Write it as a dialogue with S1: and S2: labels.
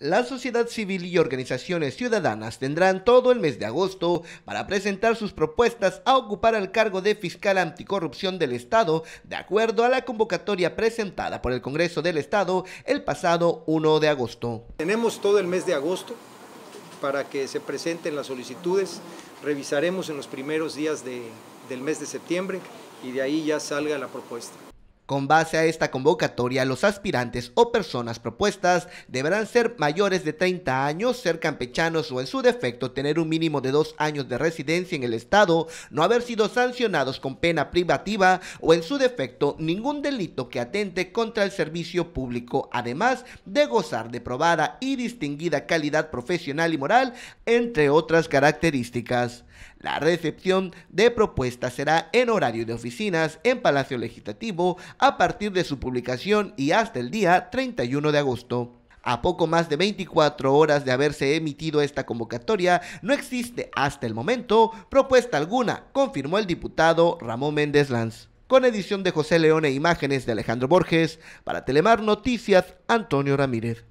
S1: La sociedad civil y organizaciones ciudadanas tendrán todo el mes de agosto para presentar sus propuestas a ocupar el cargo de fiscal anticorrupción del Estado, de acuerdo a la convocatoria presentada por el Congreso del Estado el pasado 1 de agosto.
S2: Tenemos todo el mes de agosto para que se presenten las solicitudes, revisaremos en los primeros días del mes de septiembre y de ahí ya salga la propuesta.
S1: Con base a esta convocatoria, los aspirantes o personas propuestas deberán ser mayores de 30 años, ser campechanos o en su defecto tener un mínimo de dos años de residencia en el Estado, no haber sido sancionados con pena privativa o en su defecto ningún delito que atente contra el servicio público, además de gozar de probada y distinguida calidad profesional y moral, entre otras características. La recepción de propuestas será en horario de oficinas en Palacio Legislativo a partir de su publicación y hasta el día 31 de agosto. A poco más de 24 horas de haberse emitido esta convocatoria, no existe hasta el momento propuesta alguna, confirmó el diputado Ramón Méndez Lanz. Con edición de José León e imágenes de Alejandro Borges, para Telemar Noticias, Antonio Ramírez.